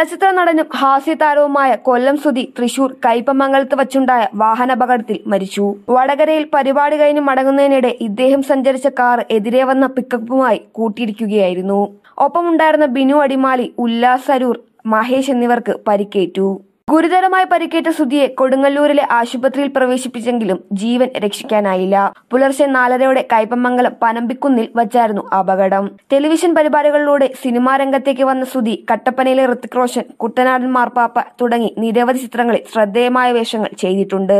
ചലച്ചിത്ര നടനും ഹാസ്യ താരവുമായ കൊല്ലം സുതി തൃശൂർ കൈപ്പമംഗലത്ത് വച്ചുണ്ടായ വാഹനാപകടത്തിൽ മരിച്ചു വടകരയിൽ പരിപാടി കഴിഞ്ഞ് മടങ്ങുന്നതിനിടെ ഇദ്ദേഹം സഞ്ചരിച്ച കാർ എതിരെ വന്ന പിക്കപ്പുമായി കൂട്ടിയിടിക്കുകയായിരുന്നു ഒപ്പമുണ്ടായിരുന്ന ബിനു അടിമാലി ഉല്ലാസ് അരൂർ മഹേഷ് എന്നിവർക്ക് പരിക്കേറ്റു ഗുരുതരമായി പരിക്കേറ്റ സുധിയെ കൊടുങ്ങല്ലൂരിലെ ആശുപത്രിയിൽ പ്രവേശിപ്പിച്ചെങ്കിലും ജീവൻ രക്ഷിക്കാനായില്ല പുലർച്ചെ നാലരയോടെ കൈപ്പമംഗലം പനമ്പിക്കുന്നിൽ വച്ചായിരുന്നു അപകടം ടെലിവിഷൻ പരിപാടികളിലൂടെ സിനിമാ രംഗത്തേക്ക് വന്ന സുധി കട്ടപ്പനയിലെ ഋത്തിക് റോഷൻ കുട്ടനാടൻ മാർപ്പാപ്പ തുടങ്ങി നിരവധി ചിത്രങ്ങളിൽ ശ്രദ്ധേയമായ വേഷങ്ങൾ ചെയ്തിട്ടുണ്ട്